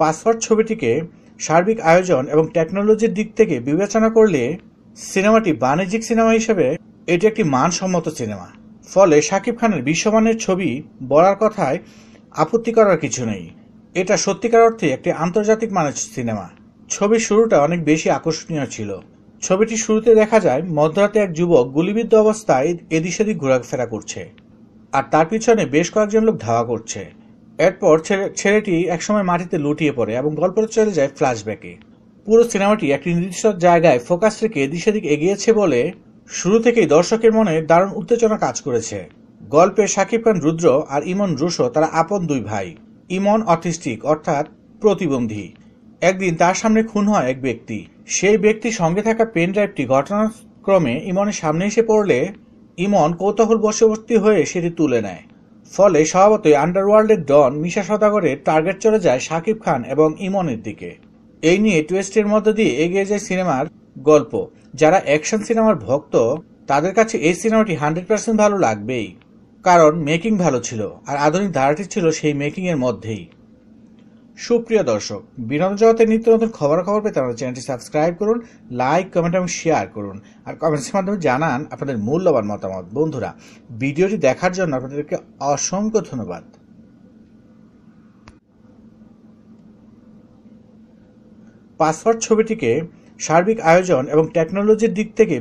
password ছবিটিকে সার্বিক আয়োজন এবং টেকনোলজির দিক থেকে বিবেচনা করলে সিনেমাটি বাণিজ্যিক সিনেমা হিসেবে এটি একটি মানসম্মত সিনেমা ফলে শাকিব খানের বিশ্বমানের ছবি বলার কথায় আপত্তি করার কিছু নেই এটা সত্যিকার অর্থে একটি আন্তর্জাতিক মানের সিনেমা ছবির শুরুটা অনেক বেশি আকর্ষণীয় ছিল ছবিটি শুরুতে দেখা যায় মধ্যরাতে এক যুবক গুলিবিদ্ধ অবস্থায় এদিক সেদিক ঘোরাফেরা করছে আর তার পিছনে বেশ কয়েকজন লোক ধাওয়া করছে এরপর ছেলেটি একসময় মাটিতে লুটিয়ে পড়ে এবং গল্প চলে যায় ফ্ল্যাশব্যাকে পুরো সিনেমাটি একটি নির্দিষ্ট জায়গায় ফোকাস রেখে দিশে দিকে এগিয়েছে বলে শুরু থেকেই দর্শকের মনে দারুণ উত্তেজনা কাজ করেছে গল্পে শাকিব খান রুদ্র আর ইমন রুশো তারা আপন দুই ভাই ইমন অটিস্টিক অর্থাৎ প্রতিবন্ধী একদিন তার সামনে খুন হয় এক ব্যক্তি সেই ব্যক্তি সঙ্গে থাকা পেন ড্রাইভটি ঘটনাক্রমে ইমনের সামনে এসে পড়লে ইমন কৌতূহল বশবর্তী হয়ে সেটি তুলে নেয় ফলে স্বভাবতই আন্ডারওয়ার্ল্ডের ডন মিশা সদাগরের টার্গেট চলে যায় শাকিব খান এবং ইমনের দিকে এই নিয়ে টুয়েস্টের মধ্য দিয়ে এগিয়ে যায় সিনেমার গল্প যারা অ্যাকশন সিনেমার ভক্ত তাদের কাছে এই সিনেমাটি হান্ড্রেড পার্সেন্ট ভালো লাগবেই কারণ মেকিং ভালো ছিল আর আধুনিক ধারাটি ছিল সেই মেকিংয়ের মধ্যেই সুপ্রিয় দর্শক বিনোদন জগতের নিত্য নতুন খবর খবর পেতে আমাদের চ্যানেলটি সাবস্ক্রাইব করুন লাইক কমেন্ট এবং শেয়ার করুন আর কমেন্টসের মাধ্যমে জানান আপনাদের মূল্যবান মতামত বন্ধুরা ভিডিওটি দেখার জন্য আপনাদেরকে অসংখ্য ধন্যবাদ পাসওয়ার্ড ছবিটিকে সার্বিক আয়োজন এবং টেকনোলজির দিক থেকে